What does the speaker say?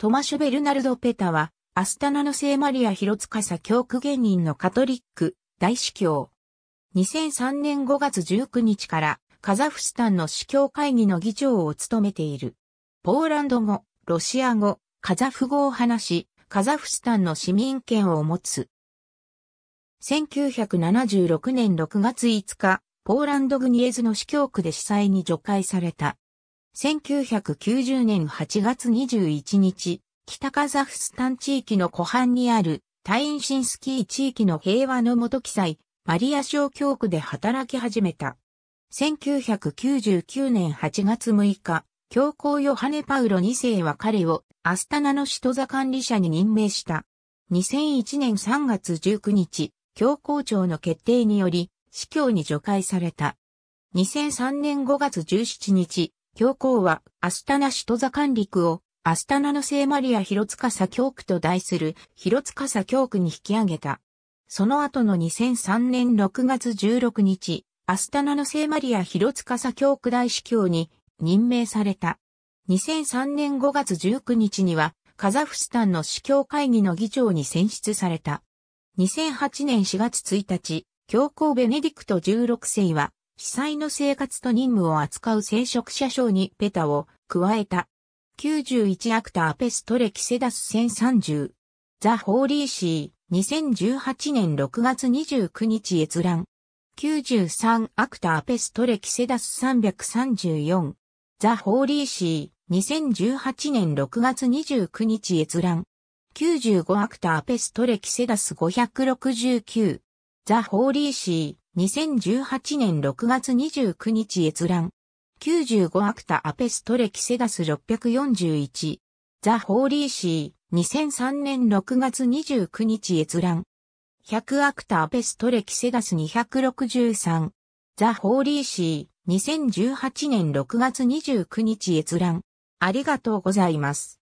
トマシュ・ベルナルド・ペタは、アスタナの聖マリア・ヒロカサ教区芸人のカトリック、大司教。2003年5月19日から、カザフスタンの司教会議の議長を務めている。ポーランド語、ロシア語、カザフ語を話し、カザフスタンの市民権を持つ。1976年6月5日、ポーランドグニエズの司教区で司祭に除外された。1990年8月21日、北カザフスタン地域の湖畔にあるタインシンスキー地域の平和の元記載、マリア小教区で働き始めた。1999年8月6日、教皇ヨハネ・パウロ2世は彼をアスタナの首都座管理者に任命した。2001年3月19日、教皇庁の決定により、司教に除外された。2003年5月17日、教皇は、アスタナ首都座管陸を、アスタナの聖マリア広司教区と題する広司教区に引き上げた。その後の2003年6月16日、アスタナの聖マリア広司教区大司教に任命された。2003年5月19日には、カザフスタンの司教会議の議長に選出された。2008年4月1日、教皇ベネディクト16世は、被災の生活と任務を扱う聖職者賞にペタを加えた。91アクターペストレキセダス1030。ザ・ホーリーシー。2018年6月29日閲覧。93アクターペストレキセダス334。ザ・ホーリーシー。2018年6月29日閲覧。95アクターペストレキセダス569。ザ・ホーリーシー。2018年6月29日閲覧。95アクタアペストレキセガス641。ザ・ホーリーシー。2003年6月29日閲覧。100アクタアペストレキセガス263。ザ・ホーリーシー。2018年6月29日閲覧。ありがとうございます。